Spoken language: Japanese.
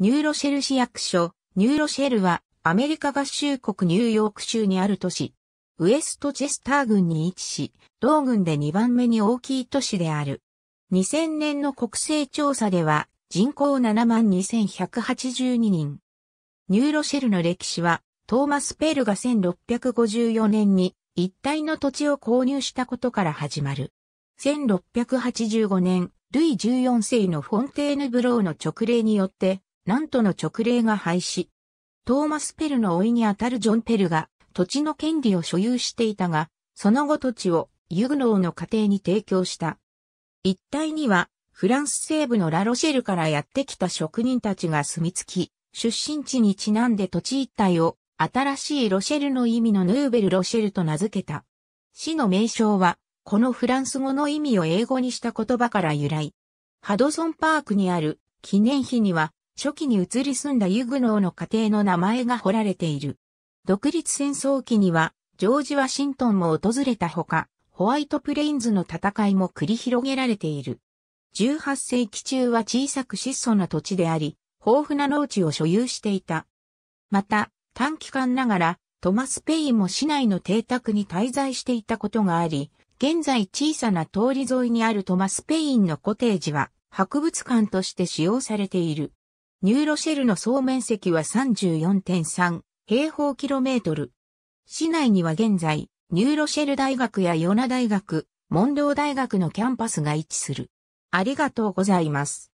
ニューロシェル市役所、ニューロシェルはアメリカ合衆国ニューヨーク州にある都市。ウエストチェスター郡に位置し、同郡で2番目に大きい都市である。2000年の国勢調査では人口72,182人。ニューロシェルの歴史は、トーマス・ペルが1654年に一帯の土地を購入したことから始まる。1685年、ルイ14世のフォンテーヌブローの勅令によって、んとの直令が廃止。トーマス・ペルのいにあたるジョン・ペルが土地の権利を所有していたが、その後土地をユグノーの家庭に提供した。一帯にはフランス西部のラロシェルからやってきた職人たちが住み着き、出身地にちなんで土地一帯を新しいロシェルの意味のヌーベル・ロシェルと名付けた。市の名称は、このフランス語の意味を英語にした言葉から由来。ハドソンパークにある記念碑には初期に移り住んだユグノーの家庭の名前が彫られている。独立戦争期には、ジョージ・ワシントンも訪れたほか、ホワイトプレインズの戦いも繰り広げられている。18世紀中は小さく質素な土地であり、豊富な農地を所有していた。また、短期間ながら、トマス・ペインも市内の邸宅に滞在していたことがあり、現在小さな通り沿いにあるトマス・ペインのコテージは、博物館として使用されている。ニューロシェルの総面積は34.3平方キロメートル。市内には現在、ニューロシェル大学やヨナ大学、モンロー大学のキャンパスが位置する。ありがとうございます。